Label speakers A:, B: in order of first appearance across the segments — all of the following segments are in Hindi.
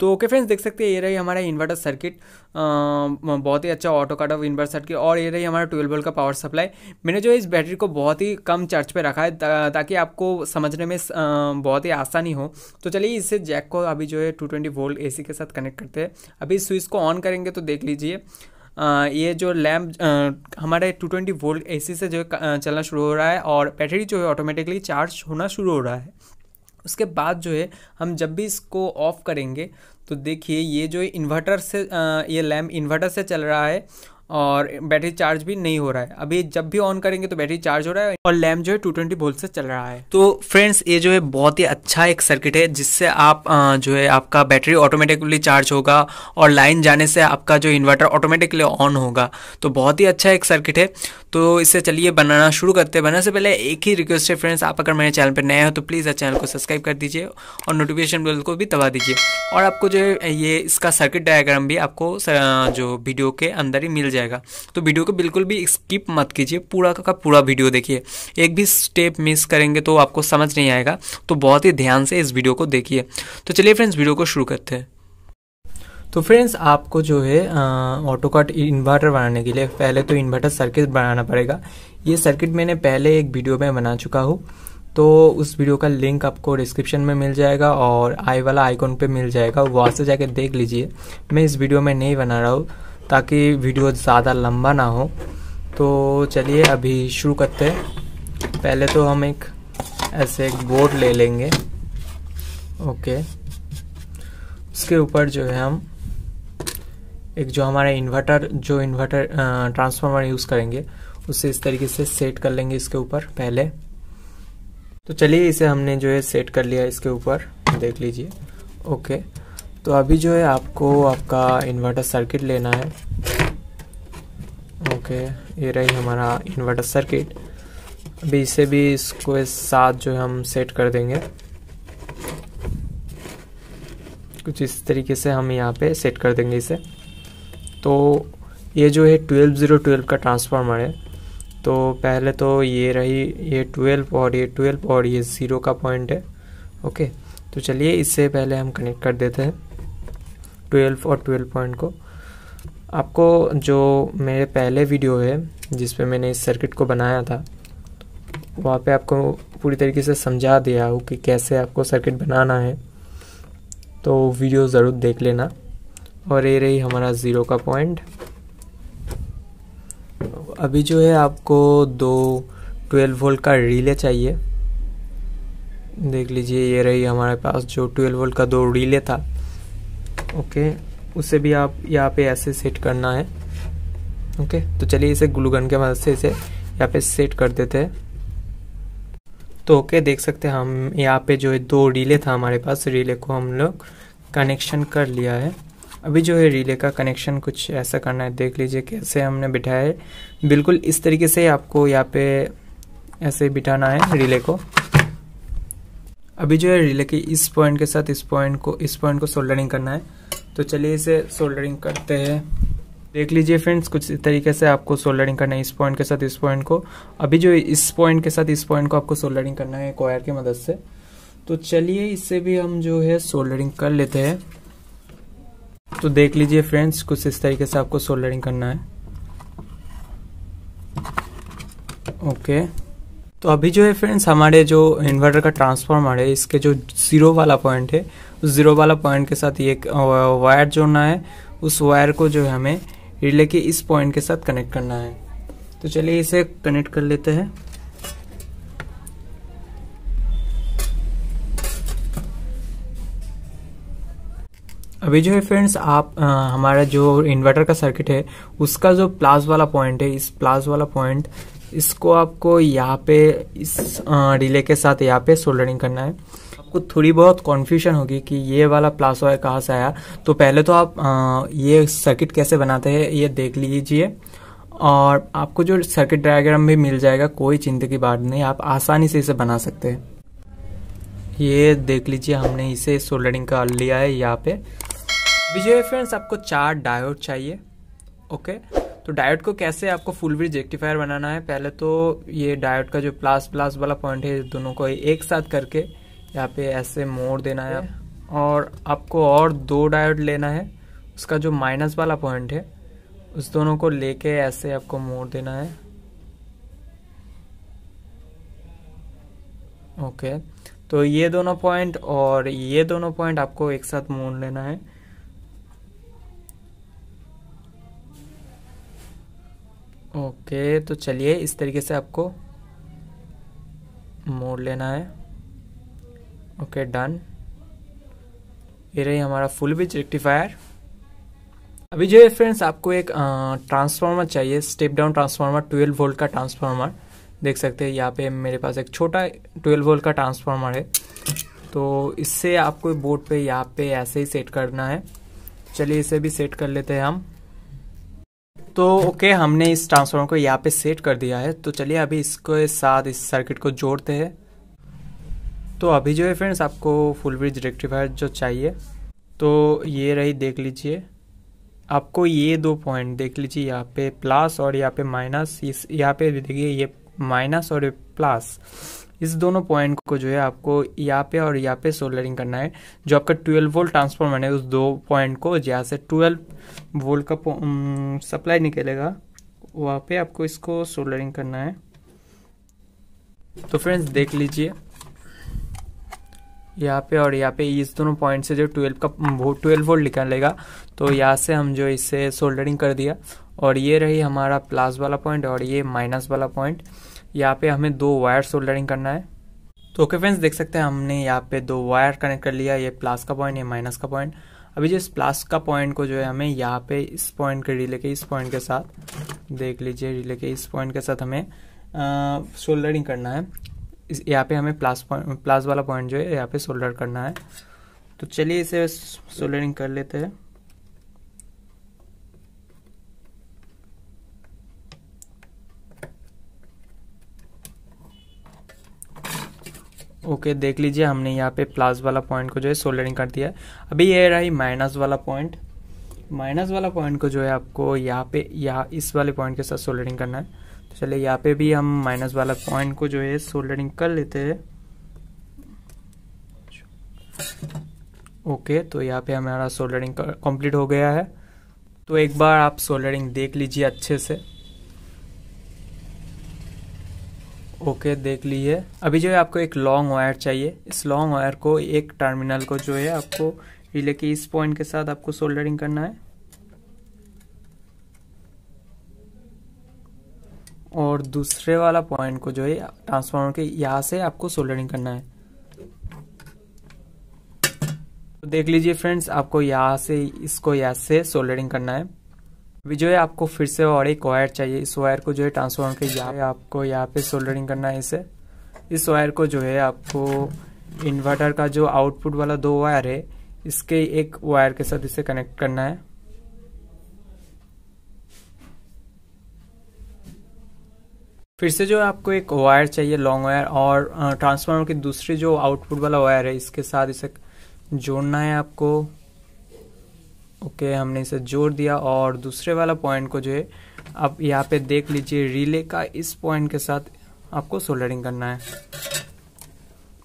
A: तो ओके फ्रेंड्स देख सकते हैं ये रही हमारा इन्वर्टर सर्किट बहुत ही अच्छा ऑटो काट ऑफ इन्वर्टर सर्किट और ये रही हमारा ट्वेल्व वोल्ट का पावर सप्लाई मैंने जो इस बैटरी को बहुत ही कम चार्ज पे रखा है ता, ताकि आपको समझने में बहुत ही आसानी हो तो चलिए इससे जैक को अभी जो है टू ट्वेंटी वोल्ट ए के साथ कनेक्ट करते हैं अभी स्विच को ऑन करेंगे तो देख लीजिए ये जो लैम्प हमारे 220 वोल्ट सी से जो चलना शुरू हो रहा है और बैटरी जो है ऑटोमेटिकली चार्ज होना शुरू हो रहा है उसके बाद जो है हम जब भी इसको ऑफ़ करेंगे तो देखिए ये जो इन्वर्टर से ये लैम्प इन्वर्टर से चल रहा है और बैटरी चार्ज भी नहीं हो रहा है अभी जब भी ऑन करेंगे तो बैटरी चार्ज हो रहा है और लैम्प जो है टू ट्वेंटी वोल्ट से चल रहा है तो फ्रेंड्स ये जो है बहुत ही अच्छा एक सर्किट है जिससे आप जो है आपका बैटरी ऑटोमेटिकली चार्ज होगा और लाइन जाने से आपका जो इन्वर्टर ऑटोमेटिकली ऑन होगा तो बहुत ही अच्छा एक सर्किट है तो इससे चलिए बनाना शुरू करते हैं बनाने से पहले एक ही रिक्वेस्ट है फ्रेंड्स आप अगर मेरे चैनल पर नए हो तो प्लीज़ चैनल को सब्सक्राइब कर दीजिए और नोटिफिकेशन बिल को भी दबा दीजिए और आपको जो है ये इसका सर्किट डायग्राम भी आपको जो वीडियो के अंदर ही मिल जाए जाएगा तो वीडियो को बिल्कुल भी स्किप मत कीजिए पूरा का पूरा वीडियो देखिए एक भी स्टेप मिस करेंगे तो आपको समझ नहीं आएगा तो बहुत ही ध्यान से इस वीडियो को देखिए तो चलिए फ्रेंड्स वीडियो को शुरू करते हैं तो फ्रेंड्स आपको जो है ऑटो कट इन्वर्टर बनाने के लिए पहले तो इन्वर्टर सर्किट बनाना पड़ेगा ये सर्किट मैंने पहले एक वीडियो में बना चुका हूँ तो उस वीडियो का लिंक आपको डिस्क्रिप्शन में मिल जाएगा और आई वाला आइकॉन पे मिल जाएगा वहाँ से जाके देख लीजिए मैं इस वीडियो में नहीं बना रहा हूँ ताकि वीडियो ज़्यादा लंबा ना हो तो चलिए अभी शुरू करते हैं पहले तो हम एक ऐसे एक बोर्ड ले लेंगे ओके उसके ऊपर जो है हम एक जो हमारे इन्वर्टर जो इन्वर्टर ट्रांसफार्मर यूज़ करेंगे उसे इस तरीके से सेट कर लेंगे इसके ऊपर पहले तो चलिए इसे हमने जो है सेट कर लिया इसके ऊपर देख लीजिए ओके तो अभी जो है आपको आपका इन्वर्टर सर्किट लेना है ओके ये रही हमारा इन्वर्टर सर्किट अभी इसे भी इसको इस साथ जो है हम सेट कर देंगे कुछ इस तरीके से हम यहाँ पे सेट कर देंगे इसे तो ये जो है ट्वेल्व ज़ीरो ट्वेल्व का ट्रांसफार्मर है तो पहले तो ये रही ये ट्वेल्व और ये ट्वेल्व और ये ज़ीरो का पॉइंट है ओके तो चलिए इससे पहले हम कनेक्ट कर देते हैं ट्वेल्व और ट्वेल्व पॉइंट को आपको जो मेरे पहले वीडियो है जिस पे मैंने इस सर्किट को बनाया था वहाँ पे आपको पूरी तरीके से समझा दिया हो कि कैसे आपको सर्किट बनाना है तो वीडियो ज़रूर देख लेना और ये रही हमारा ज़ीरो का पॉइंट अभी जो है आपको दो ट्वेल्व वोल्ट का रिले चाहिए देख लीजिए ये रही हमारे पास जो ट्वेल्व वोल्ट का दो रिले था ओके उसे भी आप यहाँ पे ऐसे सेट करना है ओके तो चलिए इसे ग्लूगन के मदद से इसे यहाँ पे सेट कर देते हैं तो ओके देख सकते हैं हम यहाँ पे जो है दो रिले था हमारे पास रिले को हम लोग कनेक्शन कर लिया है अभी जो है रिले का कनेक्शन कुछ ऐसा करना है देख लीजिए कैसे हमने बिठाया है बिल्कुल इस तरीके से आपको यहाँ पे ऐसे बिठाना है रिले को अभी जो है रिले के इस पॉइंट के साथ इस पॉइंट को इस पॉइंट को सोल्डरिंग करना है तो चलिए इसे सोल्डरिंग करते हैं देख लीजिए फ्रेंड्स कुछ इस तरीके से आपको सोल्डरिंग करना है इस पॉइंट के साथ इस पॉइंट को अभी जो इस पॉइंट के साथ इस पॉइंट को आपको सोल्डरिंग करना है कॉयर की मदद से तो चलिए इससे भी हम जो है सोल्डरिंग कर लेते हैं तो देख लीजिए फ्रेंड्स कुछ इस तरीके से आपको सोल्डरिंग करना है ओके okay. तो अभी जो है फ्रेंड्स हमारे जो इन्वर्टर का ट्रांसफार्मर है इसके जो ज़ीरो वाला पॉइंट है उस ज़ीरो वाला पॉइंट के साथ ये वायर जोड़ना है उस वायर को जो है हमें रिले के इस पॉइंट के साथ कनेक्ट करना है तो चलिए इसे कनेक्ट कर लेते हैं अभी जो है फ्रेंड्स आप आ, हमारा जो इन्वर्टर का सर्किट है उसका जो प्लास वाला पॉइंट है इस प्लास वाला पॉइंट इसको आपको यहाँ पे इस रिले के साथ यहाँ पे सोल्डरिंग करना है आपको थोड़ी बहुत कॉन्फ्यूजन होगी कि ये वाला प्लास वायर कहाँ से आया तो पहले तो आप आ, ये सर्किट कैसे बनाते हैं ये देख लीजिए और आपको जो सर्किट डायग्राम भी मिल जाएगा कोई चिंता की बात नहीं आप आसानी से इसे बना सकते हैं ये देख लीजिए हमने इसे सोल्डरिंग कर लिया है यहाँ पे विजय फ्रेंड्स आपको चार डायोड चाहिए ओके तो डायोड को कैसे आपको फुल ब्रिज रेक्टिफायर बनाना है पहले तो ये डायोड का जो प्लस प्लस वाला पॉइंट है दोनों को एक साथ करके यहाँ पे ऐसे मोड़ देना है और आपको और दो डायोड लेना है उसका जो माइनस वाला पॉइंट है उस दोनों को लेके ऐसे आपको मोड़ देना है ओके तो ये दोनों पॉइंट और ये दोनों पॉइंट आपको एक साथ मोड़ लेना है ओके तो चलिए इस तरीके से आपको मोड़ लेना है ओके डन ये रही हमारा फुल ब्रिज रेक्टिफायर अभी जो है फ्रेंड्स आपको एक ट्रांसफार्मर चाहिए स्टेप डाउन ट्रांसफार्मर 12 वोल्ट का ट्रांसफार्मर देख सकते हैं यहाँ पे मेरे पास एक छोटा 12 वोल्ट का ट्रांसफार्मर है तो इससे आपको बोर्ड पे यहाँ पे ऐसे ही सेट करना है चलिए इसे भी सेट कर लेते हैं हम तो ओके okay, हमने इस ट्रांसफार्मर को यहाँ पे सेट कर दिया है तो चलिए अभी इसके साथ इस सर्किट को जोड़ते हैं तो अभी जो है फ्रेंड्स आपको फुल ब्रिज रेक्टिफायर जो चाहिए तो ये रही देख लीजिए आपको ये दो पॉइंट देख लीजिए यहाँ पे प्लस और यहाँ पे माइनस इस यहाँ पे देखिए ये माइनस और प्लस इस दोनों पॉइंट को जो है आपको यहाँ पे और यहाँ पे सोल्डरिंग करना है जो आपका 12 वोल्ट ट्रांसफॉर्मर है उस दो पॉइंट को जहाँ से 12 वोल्ट का सप्लाई निकलेगा वहाँ पे आपको इसको सोल्डरिंग करना है तो फ्रेंड्स देख लीजिए यहाँ पे और यहाँ पे इस दोनों पॉइंट से जो ट्वेल्व का वो ट्वेल्व वोल्ट निकलेगा तो यहाँ से हम जो इसे सोल्डरिंग कर दिया और ये रही हमारा प्लस वाला पॉइंट और ये माइनस वाला पॉइंट यहाँ पे हमें दो वायर सोल्डरिंग करना है तो ओके फ्रेंड्स देख सकते हैं हमने यहाँ पे दो वायर कनेक्ट कर लिया ये प्लस का पॉइंट ये माइनस का पॉइंट अभी जो इस प्लस का पॉइंट को जो है हमें यहाँ पे इस पॉइंट के रिले के इस पॉइंट के साथ देख लीजिए रिले के इस पॉइंट के साथ हमें सोल्डरिंग करना है इस यहाँ पे हमें प्लस पॉइंट प्लस वाला पॉइंट जो है यहाँ पे सोल्डर करना है तो चलिए इसे सोल्डरिंग कर लेते हैं ओके okay, देख लीजिए हमने यहाँ पे प्लस वाला पॉइंट को जो है सोल्डरिंग कर दिया है अभी ये रही माइनस वाला पॉइंट माइनस वाला पॉइंट को जो है आपको यहाँ पे या इस वाले पॉइंट के साथ सोल्डरिंग करना है तो चलिए यहाँ पे भी हम माइनस वाला पॉइंट को जो है सोल्डरिंग कर लेते हैं ओके okay, तो यहाँ पे हमारा सोल्डरिंग कंप्लीट हो गया है तो एक बार आप सोल्डरिंग देख लीजिए अच्छे से ओके okay, देख ली है अभी जो है आपको एक लॉन्ग वायर चाहिए इस लॉन्ग वायर को एक टर्मिनल को जो है आपको रिले के इस पॉइंट के साथ आपको सोल्डरिंग करना है और दूसरे वाला पॉइंट को जो है ट्रांसफार्मर के यहाँ से आपको सोल्डरिंग करना है तो देख लीजिए फ्रेंड्स आपको यहाँ से इसको यहाँ से सोल्डरिंग करना है जो है आपको फिर से और एक वायर चाहिए इस वायर को जो है ट्रांसफॉर्म के यहाँ आपको यहाँ पे सोल्डरिंग करना है इसे इस वायर को जो है आपको इन्वर्टर का जो आउटपुट वाला दो वायर है इसके एक वायर के साथ इसे कनेक्ट करना है फिर से जो है आपको एक वायर चाहिए लॉन्ग वायर और ट्रांसफार्मर की दूसरी जो आउटपुट वाला वायर है इसके साथ इसे जोड़ना है आपको ओके okay, हमने इसे जोड़ दिया और दूसरे वाला पॉइंट को जो है आप यहाँ पे देख लीजिए रिले का इस पॉइंट के साथ आपको सोल्डरिंग करना है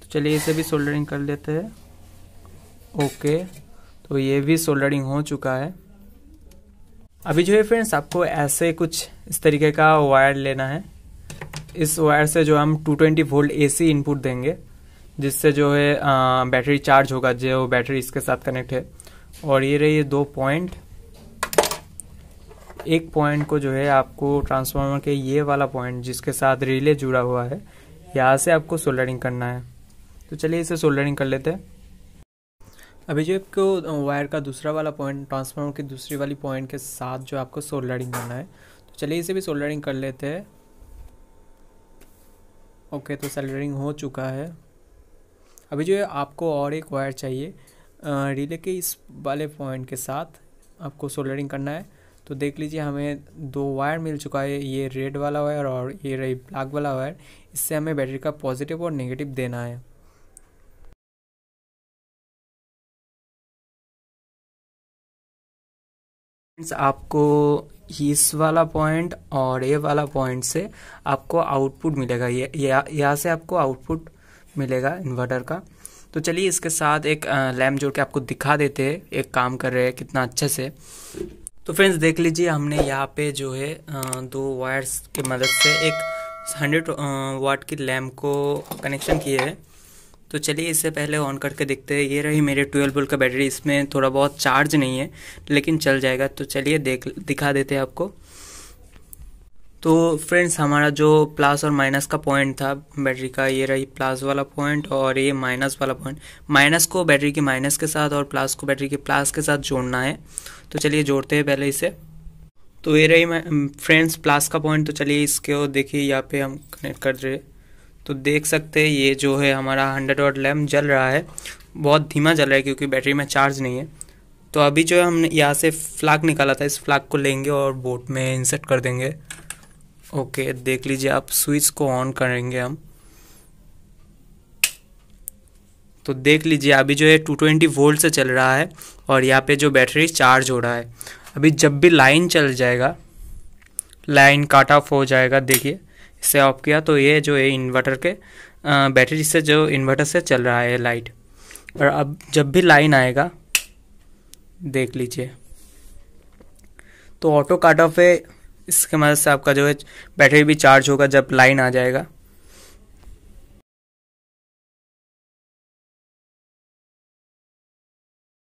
A: तो चलिए इसे भी सोल्डरिंग कर लेते हैं ओके okay, तो ये भी सोल्डरिंग हो चुका है अभी जो है फ्रेंड्स आपको ऐसे कुछ इस तरीके का वायर लेना है इस वायर से जो हम 220 ट्वेंटी वोल्ट ए इनपुट देंगे जिससे जो है बैटरी चार्ज होगा जो बैटरी इसके साथ कनेक्ट है और ये रहे ये दो पॉइंट एक पॉइंट को जो है आपको ट्रांसफार्मर के ये वाला पॉइंट जिसके साथ रिले जुड़ा हुआ है यहाँ से आपको सोल्डरिंग करना है तो चलिए इसे सोल्डरिंग कर लेते हैं अभी जो आपको वायर का दूसरा वाला पॉइंट ट्रांसफार्मर की दूसरी वाली पॉइंट के साथ जो आपको सोल्डरिंग करना है तो चलिए इसे भी सोल्डरिंग कर लेते हैं ओके तो सोल्डरिंग हो चुका है अभी जो है आपको और एक वायर चाहिए रिले के इस वाले पॉइंट के साथ आपको सोल्डरिंग करना है तो देख लीजिए हमें दो वायर मिल चुका है ये रेड वाला वायर और ये रही ब्लैक वाला वायर इससे हमें बैटरी का पॉजिटिव और नेगेटिव देना है आपको इस वाला पॉइंट और ये वाला पॉइंट से आपको आउटपुट मिलेगा ये यह, यहाँ से आपको आउटपुट मिलेगा इन्वर्टर का तो चलिए इसके साथ एक लैम्प जोड़ के आपको दिखा देते हैं एक काम कर रहे हैं कितना अच्छे से तो फ्रेंड्स देख लीजिए हमने यहाँ पे जो है दो वायर्स की मदद से एक हंड्रेड वाट की लैम्प को कनेक्शन किए है तो चलिए इससे पहले ऑन करके देखते हैं ये रही मेरे ट्वेल्व वोल्ट का बैटरी इसमें थोड़ा बहुत चार्ज नहीं है लेकिन चल जाएगा तो चलिए देख दिखा देते हैं आपको तो फ्रेंड्स हमारा जो प्लस और माइनस का पॉइंट था बैटरी का ये रही प्लस वाला पॉइंट और ये माइनस वाला पॉइंट माइनस को बैटरी के माइनस के साथ और प्लस को बैटरी के प्लस के साथ जोड़ना है तो चलिए जोड़ते हैं पहले इसे तो ये रही फ्रेंड्स प्लस का पॉइंट तो चलिए इसके देखिए यहाँ पे हम कनेक्ट कर रहे तो देख सकते हैं ये जो है हमारा हंड्रेड वॉट लैम्प जल रहा है बहुत धीमा जल रहा है क्योंकि बैटरी में चार्ज नहीं है तो अभी जो है हमने यहाँ से फ्लाग निकाला था इस फ्लाग को लेंगे और बोट में इंसर्ट कर देंगे ओके okay, देख लीजिए आप स्विच को ऑन करेंगे हम तो देख लीजिए अभी जो है 220 वोल्ट से चल रहा है और यहाँ पे जो बैटरी चार्ज हो रहा है अभी जब भी लाइन चल जाएगा लाइन काट ऑफ हो जाएगा देखिए इसे ऑफ किया तो ये जो है इन्वर्टर के बैटरी से जो इन्वर्टर से चल रहा है लाइट और अब जब भी लाइन आएगा देख लीजिए तो ऑटो काट ऑफ है इसके मदद से आपका जो है बैटरी भी चार्ज होगा जब लाइन आ जाएगा